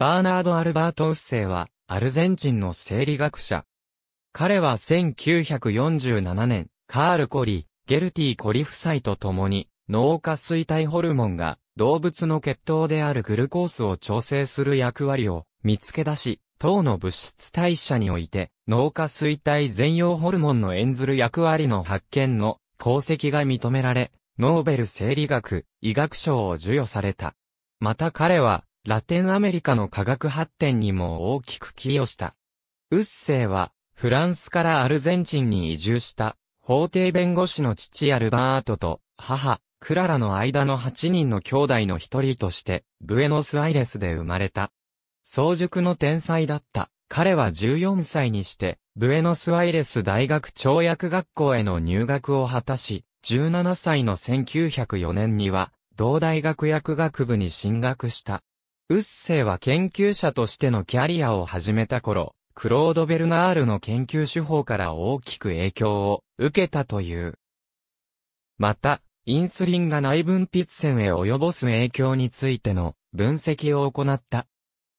バーナード・アルバート・ウッセイは、アルゼンチンの生理学者。彼は1947年、カール・コリ、ゲルティ・コリ夫妻と共に、脳下衰体ホルモンが動物の血糖であるグルコースを調整する役割を見つけ出し、糖の物質代謝において脳下衰体全容ホルモンの演ずる役割の発見の功績が認められ、ノーベル生理学、医学賞を授与された。また彼は、ラテンアメリカの科学発展にも大きく寄与した。ウッセイは、フランスからアルゼンチンに移住した、法廷弁護士の父アルバートと、母、クララの間の8人の兄弟の一人として、ブエノスアイレスで生まれた。早熟の天才だった。彼は14歳にして、ブエノスアイレス大学跳役学校への入学を果たし、17歳の1904年には、同大学薬学部に進学した。ウッセイは研究者としてのキャリアを始めた頃、クロード・ベルナールの研究手法から大きく影響を受けたという。また、インスリンが内分泌腺へ及ぼす影響についての分析を行った。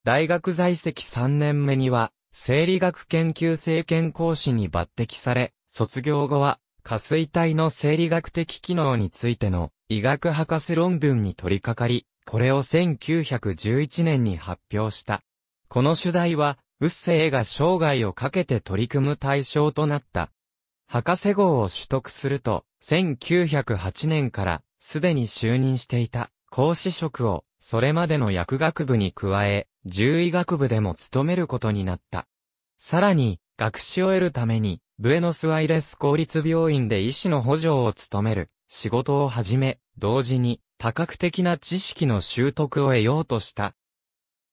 大学在籍3年目には、生理学研究生健講師に抜擢され、卒業後は、下垂体の生理学的機能についての医学博士論文に取り掛かり、これを1911年に発表した。この主題は、ウッセイが生涯をかけて取り組む対象となった。博士号を取得すると、1908年からすでに就任していた講師職を、それまでの薬学部に加え、獣医学部でも務めることになった。さらに、学士を得るために、ブエノスアイレス公立病院で医師の補助を務める仕事を始め、同時に多角的な知識の習得を得ようとした。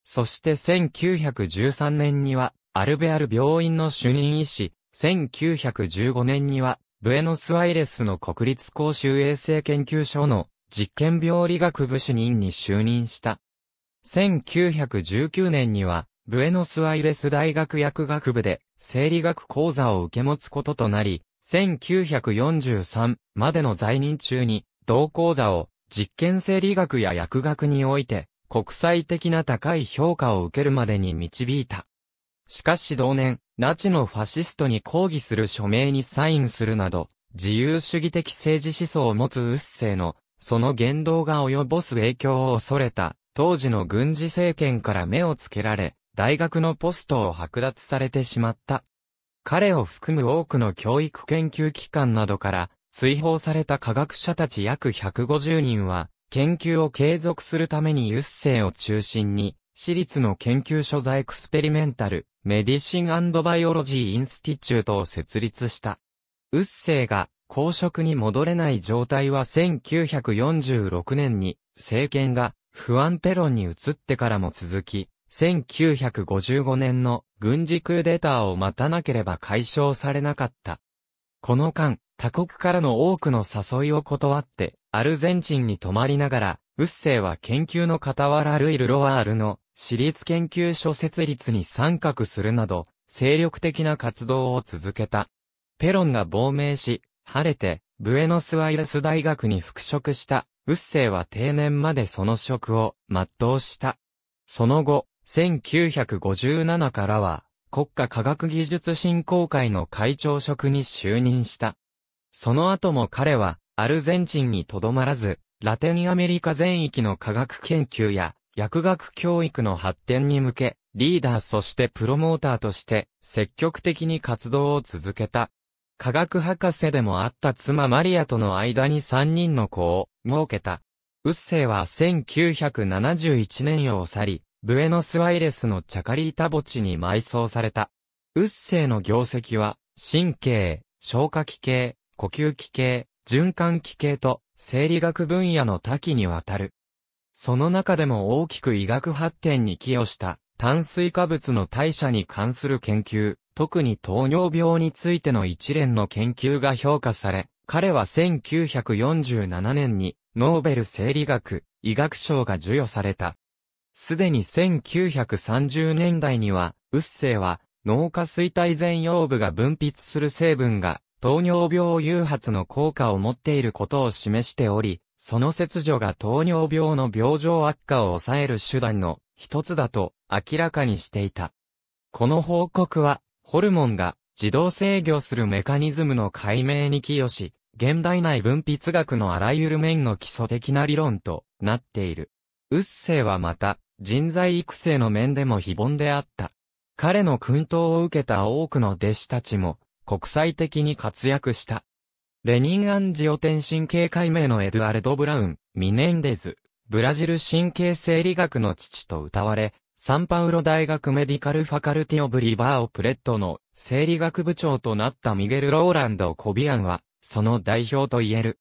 そして1913年には、アルベアル病院の主任医師、1915年には、ブエノスアイレスの国立公衆衛生研究所の実験病理学部主任に就任した。1919年には、ブエノスアイレス大学薬学部で生理学講座を受け持つこととなり、1943までの在任中に同講座を実験生理学や薬学において、国際的な高い評価を受けるまでに導いた。しかし同年、ナチのファシストに抗議する署名にサインするなど、自由主義的政治思想を持つウッセイの、その言動が及ぼす影響を恐れた、当時の軍事政権から目をつけられ、大学のポストを剥奪されてしまった。彼を含む多くの教育研究機関などから、追放された科学者たち約150人は、研究を継続するためにユッセイを中心に、私立の研究所在エクスペリメンタル、メディシンバイオロジーインスティチュートを設立した。ウッセイが公職に戻れない状態は1946年に政権が不安ペロンに移ってからも続き、1955年の軍事クーデターを待たなければ解消されなかった。この間、他国からの多くの誘いを断って、アルゼンチンに泊まりながら、ウッセイは研究の傍らルイル・ロワールの私立研究所設立に参画するなど、精力的な活動を続けた。ペロンが亡命し、晴れて、ブエノスアイレス大学に復職した、ウッセイは定年までその職を全うした。その後、1957からは、国家科学技術振興会の会長職に就任した。その後も彼は、アルゼンチンにとどまらず、ラテンアメリカ全域の科学研究や、薬学教育の発展に向け、リーダーそしてプロモーターとして、積極的に活動を続けた。科学博士でもあった妻マリアとの間に3人の子を設けた。ウッセイは1971年を去り、ブエノスワイレスのチャカリータ墓地に埋葬された。ウッセイの業績は、神経、消化器系、呼吸器系、循環器系と生理学分野の多岐にわたる。その中でも大きく医学発展に寄与した炭水化物の代謝に関する研究、特に糖尿病についての一連の研究が評価され、彼は1947年にノーベル生理学医学賞が授与された。すでに1930年代には、ウッセイは、脳下垂体前葉部が分泌する成分が糖尿病誘発の効果を持っていることを示しており、その切除が糖尿病の病状悪化を抑える手段の一つだと明らかにしていた。この報告は、ホルモンが自動制御するメカニズムの解明に寄与し、現代内分泌学のあらゆる面の基礎的な理論となっている。うっせイはまた、人材育成の面でも非凡であった。彼の薫陶を受けた多くの弟子たちも、国際的に活躍した。レニンアンジオテン神経解明のエドゥアルド・ブラウン、ミネンデズ、ブラジル神経生理学の父と歌われ、サンパウロ大学メディカルファカルティオブリバーオプレットの生理学部長となったミゲル・ローランド・コビアンは、その代表と言える。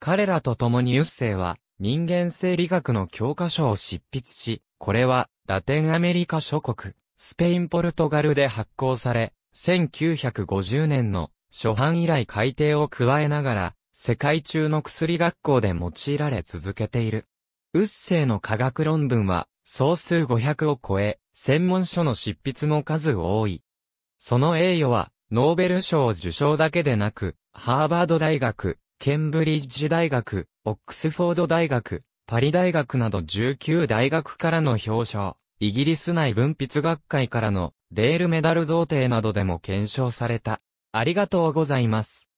彼らと共にユッセイは、人間生理学の教科書を執筆し、これは、ラテンアメリカ諸国、スペイン・ポルトガルで発行され、1950年の初版以来改訂を加えながら、世界中の薬学校で用いられ続けている。ウッセイの科学論文は、総数500を超え、専門書の執筆も数多い。その栄誉は、ノーベル賞受賞だけでなく、ハーバード大学、ケンブリッジ大学、オックスフォード大学、パリ大学など19大学からの表彰、イギリス内文筆学会からのデールメダル贈呈などでも検証された。ありがとうございます。